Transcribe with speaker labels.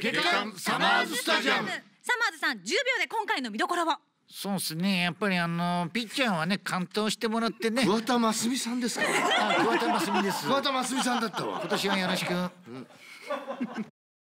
Speaker 1: 月刊サマーズスタジアムサマーズさん10秒で今回の見どころを
Speaker 2: そうですねやっぱりあのピッチャーはね完投してもらってね桑田真澄さんですかあ桑田真澄です桑田真
Speaker 3: 澄さんだったわ今年はよろしく、うん